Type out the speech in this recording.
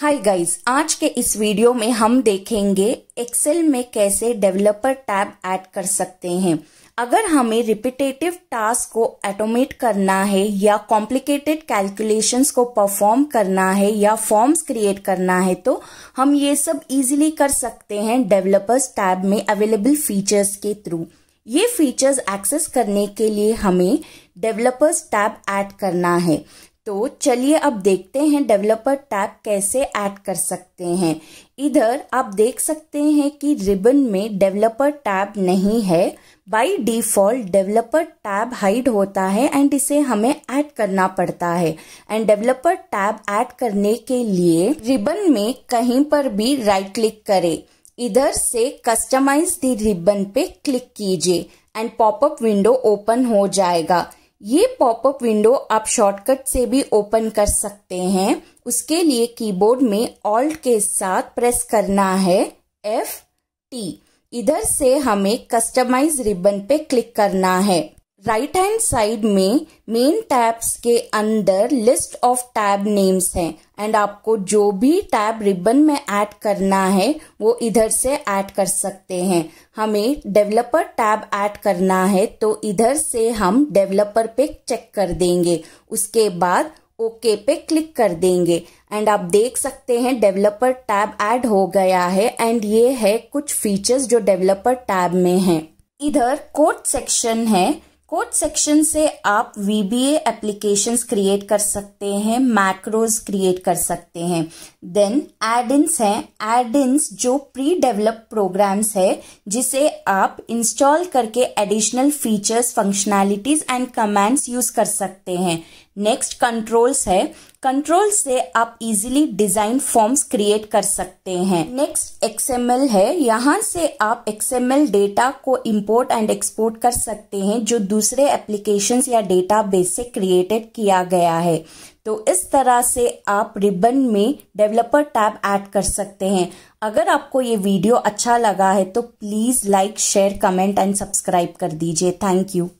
hi guys आज के इस वीडियो में हम देखेंगे एक्सेल में कैसे डेवलपर टैब ऐड कर सकते हैं अगर हमें रिपीटेटिव टास्क को ऑटोमेट करना है या कॉम्प्लिकेटेड कैलकुलेशंस को परफॉर्म करना है या फॉर्म्स क्रिएट करना है तो हम ये सब इजीली कर सकते हैं डेवलपर्स टैब में अवेलेबल फीचर्स के थ्रू ये फीचर्स एक्सेस करने के लिए हमें डेवलपर्स टैब ऐड करना है तो चलिए अब देखते हैं डेवलपर टैग कैसे ऐड कर सकते हैं इधर आप देख सकते हैं कि रिबन में डेवलपर टैब नहीं है by default developer tab hide होता है एंड इसे हमें ऐड करना पड़ता है एंड डेवलपर टैब ऐड करने के लिए रिबन में कहीं पर भी राइट क्लिक करें इधर से कस्टमाइज द रिबन पे क्लिक कीजिए एंड पॉपअप विंडो ओपन हो जाएगा ये पॉपअप विंडो आप शॉर्टकट से भी ओपन कर सकते हैं उसके लिए कीबोर्ड में ऑल्ट के साथ प्रेस करना है एफ टी इधर से हमें कस्टमाइज रिबन पे क्लिक करना है राइट हैंड साइड में मेन टैब्स के अंदर लिस्ट ऑफ टैब नेम्स हैं एंड आपको जो भी टैब रिबन में ऐड करना है वो इधर से ऐड कर सकते हैं हमें डेवलपर टैब ऐड करना है तो इधर से हम डेवलपर पे चेक कर देंगे उसके बाद ओके okay पे क्लिक कर देंगे एंड आप देख सकते हैं डेवलपर टैब ऐड हो गया है एंड ये है कुछ फीचर्स जो डेवलपर टैब में हैं इधर कोड सेक्शन है कोड सेक्शन से आप वीबीए एप्लीकेशंस क्रिएट कर सकते हैं मैक्रोज क्रिएट कर सकते हैं देन एड इन्स हैं एड इन्स जो प्री डेवलप प्रोग्राम्स है जिसे आप इंस्टॉल करके additional features functionalities and commands use कर सकते हैं नेक्स्ट कंट्रोल्स है कंट्रोल से आप इजीली डिजाइन फॉर्म्स क्रिएट कर सकते हैं नेक्स्ट एक्सएमएल है यहाँ से आप एक्सएमएल डेटा को इंपोर्ट एंड एक्सपोर्ट कर सकते हैं जो दूसरे एप्लीकेशन या बेस से क्रिएटेड किया गया है तो इस तरह से आप रिबन में डेवलपर टैब ऐड कर सकते हैं अगर आपको ये वीडियो अच्छा लगा है तो please like share comment and subscribe कर दीजिए थैंक यू